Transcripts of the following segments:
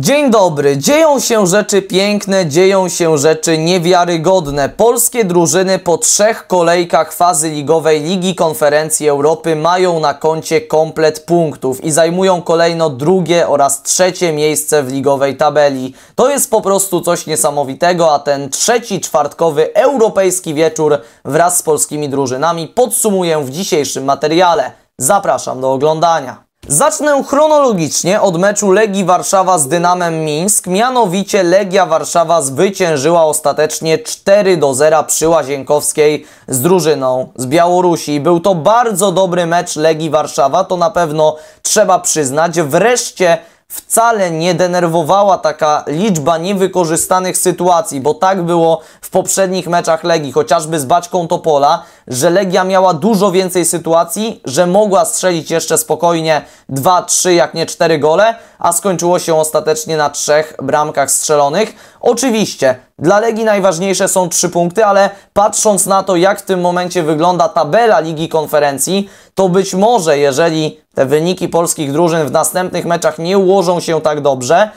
Dzień dobry. Dzieją się rzeczy piękne, dzieją się rzeczy niewiarygodne. Polskie drużyny po trzech kolejkach fazy ligowej Ligi Konferencji Europy mają na koncie komplet punktów i zajmują kolejno drugie oraz trzecie miejsce w ligowej tabeli. To jest po prostu coś niesamowitego, a ten trzeci czwartkowy europejski wieczór wraz z polskimi drużynami podsumuję w dzisiejszym materiale. Zapraszam do oglądania. Zacznę chronologicznie od meczu Legii Warszawa z Dynamem Mińsk, mianowicie Legia Warszawa zwyciężyła ostatecznie 4 do 0 przy Łazienkowskiej z drużyną z Białorusi. Był to bardzo dobry mecz Legii Warszawa, to na pewno trzeba przyznać. Wreszcie wcale nie denerwowała taka liczba niewykorzystanych sytuacji, bo tak było w poprzednich meczach Legii, chociażby z Baćką Topola, że Legia miała dużo więcej sytuacji, że mogła strzelić jeszcze spokojnie 2-3, jak nie 4 gole, a skończyło się ostatecznie na trzech bramkach strzelonych. Oczywiście dla Legii najważniejsze są trzy punkty, ale patrząc na to, jak w tym momencie wygląda tabela Ligi Konferencji, to być może, jeżeli te wyniki polskich drużyn w następnych meczach nie ułożą się tak dobrze,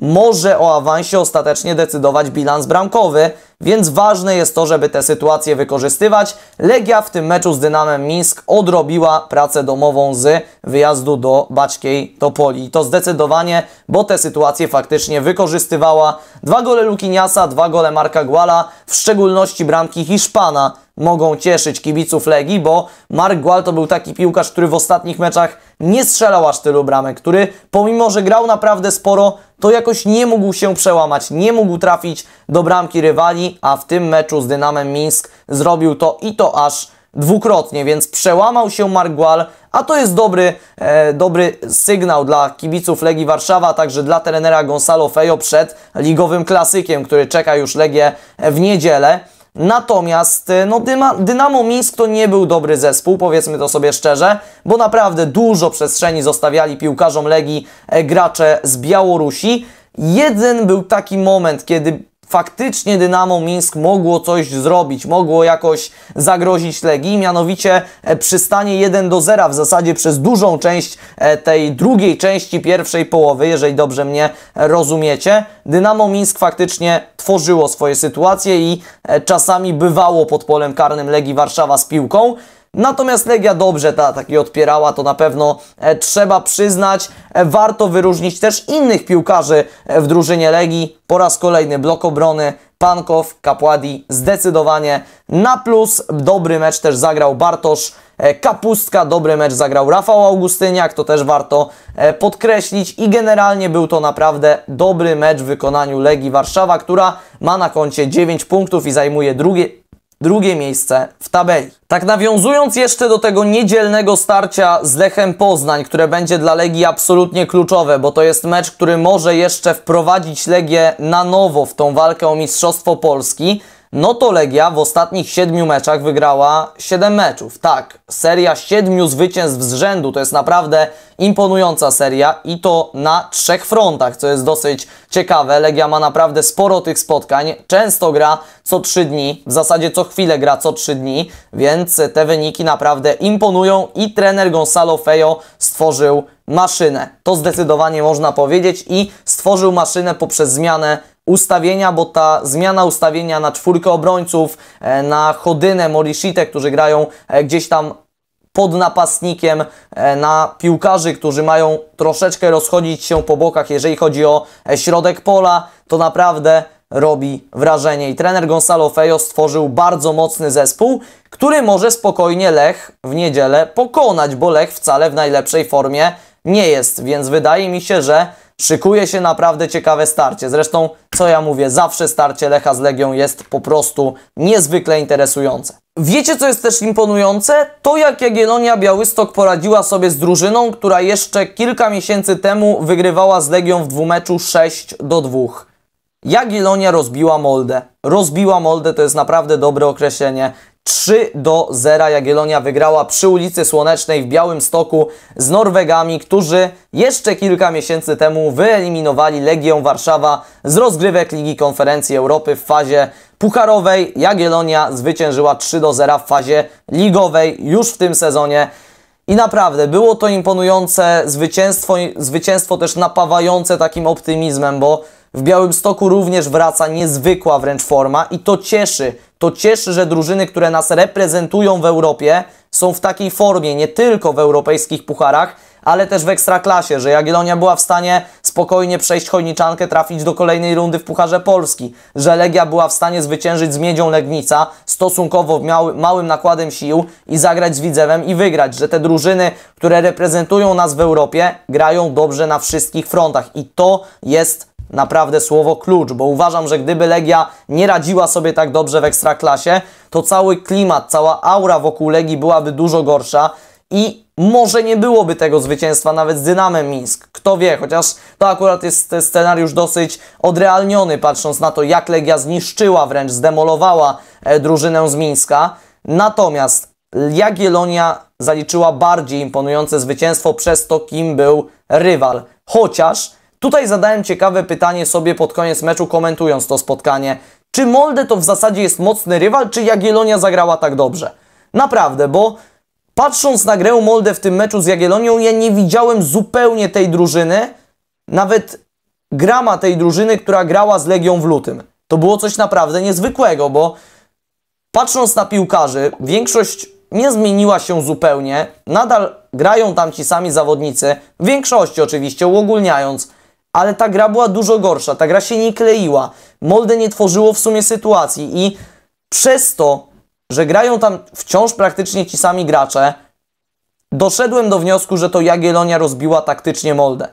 może o awansie ostatecznie decydować bilans bramkowy, więc ważne jest to, żeby te sytuacje wykorzystywać. Legia w tym meczu z Dynamem Mińsk odrobiła pracę domową z wyjazdu do Baczkiej Topoli. I to zdecydowanie, bo te sytuacje faktycznie wykorzystywała. Dwa gole Lukiniasa, dwa gole Marka Guala, w szczególności bramki Hiszpana mogą cieszyć kibiców Legii, bo Mark Gual to był taki piłkarz, który w ostatnich meczach nie strzelał aż tylu bramek, który pomimo, że grał naprawdę sporo, to jakoś nie mógł się przełamać, nie mógł trafić do bramki rywali, a w tym meczu z Dynamem Mińsk zrobił to i to aż dwukrotnie, więc przełamał się Margual, a to jest dobry, e, dobry sygnał dla kibiców Legii Warszawa, a także dla trenera Gonzalo Fejo przed ligowym klasykiem, który czeka już Legię w niedzielę. Natomiast y, no, Dyma, Dynamo Mińsk to nie był dobry zespół, powiedzmy to sobie szczerze, bo naprawdę dużo przestrzeni zostawiali piłkarzom Legii e, gracze z Białorusi. Jeden był taki moment, kiedy faktycznie Dynamo Mińsk mogło coś zrobić, mogło jakoś zagrozić Legii, mianowicie e, przystanie 1 do 0 w zasadzie przez dużą część e, tej drugiej części pierwszej połowy, jeżeli dobrze mnie rozumiecie. Dynamo Mińsk faktycznie tworzyło swoje sytuacje i e, czasami bywało pod polem karnym Legii Warszawa z piłką. Natomiast Legia dobrze ta taki odpierała, to na pewno e, trzeba przyznać. E, warto wyróżnić też innych piłkarzy e, w drużynie Legii. Po raz kolejny blok obrony, Pankow, Kapładi zdecydowanie na plus. Dobry mecz też zagrał Bartosz Kapustka, dobry mecz zagrał Rafał Augustyniak, to też warto podkreślić i generalnie był to naprawdę dobry mecz w wykonaniu Legii Warszawa, która ma na koncie 9 punktów i zajmuje drugie, drugie miejsce w tabeli. Tak nawiązując jeszcze do tego niedzielnego starcia z Lechem Poznań, które będzie dla Legii absolutnie kluczowe, bo to jest mecz, który może jeszcze wprowadzić Legię na nowo w tą walkę o Mistrzostwo Polski, no to Legia w ostatnich 7 meczach wygrała 7 meczów. Tak, seria 7 zwycięstw z rzędu to jest naprawdę imponująca seria i to na trzech frontach, co jest dosyć ciekawe. Legia ma naprawdę sporo tych spotkań, często gra co 3 dni, w zasadzie co chwilę gra co 3 dni, więc te wyniki naprawdę imponują i trener Gonzalo Fejo stworzył maszynę. To zdecydowanie można powiedzieć i stworzył maszynę poprzez zmianę ustawienia, bo ta zmiana ustawienia na czwórkę obrońców, e, na Chodynę, Morishite, którzy grają e, gdzieś tam pod napastnikiem, e, na piłkarzy, którzy mają troszeczkę rozchodzić się po bokach, jeżeli chodzi o środek pola, to naprawdę robi wrażenie. I trener Gonzalo Fejo stworzył bardzo mocny zespół, który może spokojnie Lech w niedzielę pokonać, bo Lech wcale w najlepszej formie nie jest, więc wydaje mi się, że Szykuje się naprawdę ciekawe starcie. Zresztą, co ja mówię, zawsze starcie Lecha z Legią jest po prostu niezwykle interesujące. Wiecie, co jest też imponujące? To, jak Jagiellonia Białystok poradziła sobie z drużyną, która jeszcze kilka miesięcy temu wygrywała z Legią w dwumeczu 6 do 2. Jagiellonia rozbiła Moldę. Rozbiła Moldę to jest naprawdę dobre określenie. 3 do 0 Jagiellonia wygrała przy ulicy Słonecznej w Białym Stoku z Norwegami, którzy jeszcze kilka miesięcy temu wyeliminowali Legię Warszawa z rozgrywek Ligi Konferencji Europy w fazie pucharowej. Jagiellonia zwyciężyła 3 do 0 w fazie ligowej już w tym sezonie. I naprawdę było to imponujące zwycięstwo, zwycięstwo też napawające takim optymizmem, bo w białym stoku również wraca niezwykła wręcz forma i to cieszy. To cieszy, że drużyny, które nas reprezentują w Europie są w takiej formie, nie tylko w europejskich pucharach, ale też w ekstraklasie, że Jagiellonia była w stanie spokojnie przejść Chojniczankę, trafić do kolejnej rundy w Pucharze Polski, że Legia była w stanie zwyciężyć z Miedzią Legnica stosunkowo małym nakładem sił i zagrać z Widzewem i wygrać, że te drużyny, które reprezentują nas w Europie grają dobrze na wszystkich frontach i to jest naprawdę słowo klucz, bo uważam, że gdyby Legia nie radziła sobie tak dobrze w ekstraklasie, to cały klimat, cała aura wokół Legii byłaby dużo gorsza i może nie byłoby tego zwycięstwa nawet z Dynamem Mińsk. Kto wie, chociaż to akurat jest scenariusz dosyć odrealniony, patrząc na to, jak Legia zniszczyła, wręcz zdemolowała e, drużynę z Mińska. Natomiast Jagiellonia zaliczyła bardziej imponujące zwycięstwo przez to, kim był rywal. Chociaż Tutaj zadałem ciekawe pytanie sobie pod koniec meczu, komentując to spotkanie. Czy Molde to w zasadzie jest mocny rywal, czy Jagiellonia zagrała tak dobrze? Naprawdę, bo patrząc na grę Molde w tym meczu z Jagiellonią, ja nie widziałem zupełnie tej drużyny, nawet grama tej drużyny, która grała z Legią w lutym. To było coś naprawdę niezwykłego, bo patrząc na piłkarzy, większość nie zmieniła się zupełnie. Nadal grają tam ci sami zawodnicy, w większości oczywiście, uogólniając ale ta gra była dużo gorsza, ta gra się nie kleiła, Molde nie tworzyło w sumie sytuacji i przez to, że grają tam wciąż praktycznie ci sami gracze, doszedłem do wniosku, że to Jagiellonia rozbiła taktycznie Molde.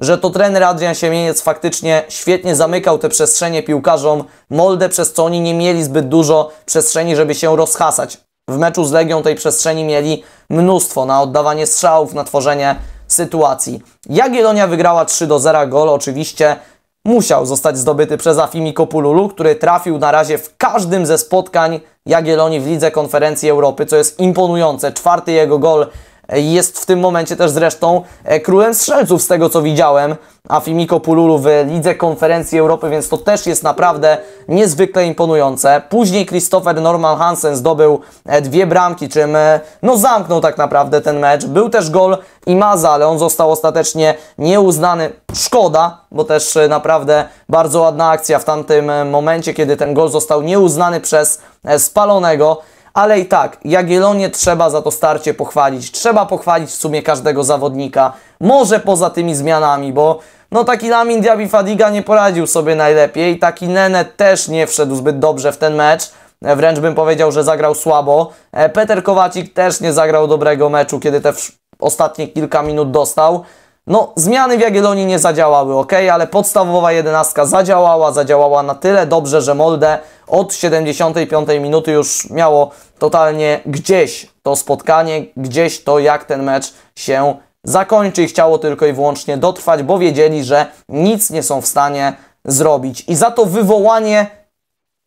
Że to trener Adrian Siemieniec faktycznie świetnie zamykał te przestrzenie piłkarzom Molde, przez co oni nie mieli zbyt dużo przestrzeni, żeby się rozhasać. W meczu z Legią tej przestrzeni mieli mnóstwo na oddawanie strzałów, na tworzenie sytuacji. Jagiellonia wygrała 3 do 0, gol oczywiście musiał zostać zdobyty przez Afimi Kopululu, który trafił na razie w każdym ze spotkań Jagiellonii w Lidze Konferencji Europy, co jest imponujące. Czwarty jego gol jest w tym momencie też zresztą e, królem strzelców, z tego co widziałem, a Fimiko Pululu w Lidze Konferencji Europy, więc to też jest naprawdę niezwykle imponujące. Później Christopher Norman Hansen zdobył e, dwie bramki, czym e, no zamknął tak naprawdę ten mecz. Był też gol Imaza, ale on został ostatecznie nieuznany. Szkoda, bo też naprawdę bardzo ładna akcja w tamtym momencie, kiedy ten gol został nieuznany przez spalonego ale i tak Jagiellonie trzeba za to starcie pochwalić. Trzeba pochwalić w sumie każdego zawodnika, może poza tymi zmianami, bo no taki Lamin Diaby Fadiga nie poradził sobie najlepiej, taki Nene też nie wszedł zbyt dobrze w ten mecz. E, wręcz bym powiedział, że zagrał słabo. E, Peter Kowacik też nie zagrał dobrego meczu, kiedy te ostatnie kilka minut dostał. No, zmiany w Jagiellonii nie zadziałały, ok, ale podstawowa jedenastka zadziałała, zadziałała na tyle dobrze, że Molde od 75 minuty już miało totalnie gdzieś to spotkanie, gdzieś to jak ten mecz się zakończy i chciało tylko i wyłącznie dotrwać, bo wiedzieli, że nic nie są w stanie zrobić. I za to wywołanie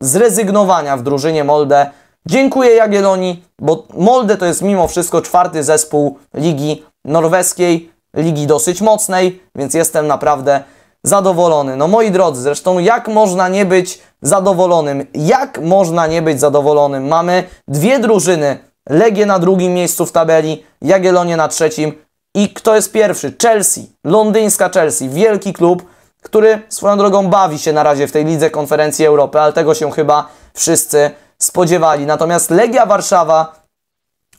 zrezygnowania w drużynie Molde dziękuję Jagiellonii, bo Molde to jest mimo wszystko czwarty zespół Ligi Norweskiej ligi dosyć mocnej, więc jestem naprawdę zadowolony. No moi drodzy, zresztą jak można nie być zadowolonym? Jak można nie być zadowolonym? Mamy dwie drużyny, Legię na drugim miejscu w tabeli, Jagiellonie na trzecim i kto jest pierwszy? Chelsea, londyńska Chelsea, wielki klub, który swoją drogą bawi się na razie w tej lidze konferencji Europy, ale tego się chyba wszyscy spodziewali. Natomiast Legia Warszawa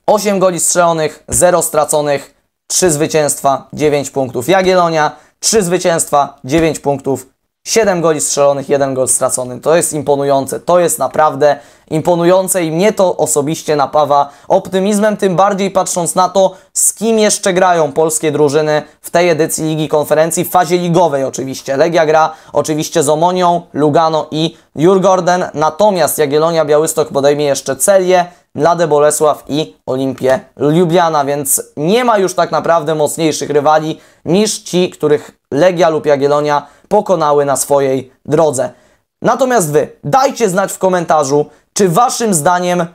8 goli strzelonych, 0 straconych, 3 zwycięstwa, 9 punktów. Jagiellonia, 3 zwycięstwa, 9 punktów. 7 goli strzelonych, 1 gol stracony. To jest imponujące. To jest naprawdę imponujące i mnie to osobiście napawa optymizmem, tym bardziej patrząc na to, z kim jeszcze grają polskie drużyny w tej edycji Ligi Konferencji, w fazie ligowej oczywiście. Legia gra oczywiście z Omonią, Lugano i Jurgorden, natomiast Jagiellonia Białystok podejmie jeszcze celje de Bolesław i Olimpię Ljubljana, więc nie ma już tak naprawdę mocniejszych rywali niż ci, których Legia lub Jagiellonia pokonały na swojej drodze. Natomiast Wy dajcie znać w komentarzu, czy Waszym zdaniem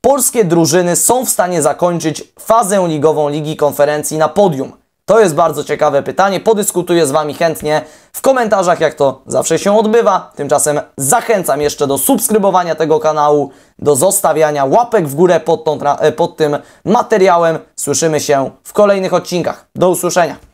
polskie drużyny są w stanie zakończyć fazę ligową Ligi Konferencji na podium. To jest bardzo ciekawe pytanie. Podyskutuję z Wami chętnie w komentarzach, jak to zawsze się odbywa. Tymczasem zachęcam jeszcze do subskrybowania tego kanału, do zostawiania łapek w górę pod, tą, e, pod tym materiałem. Słyszymy się w kolejnych odcinkach. Do usłyszenia.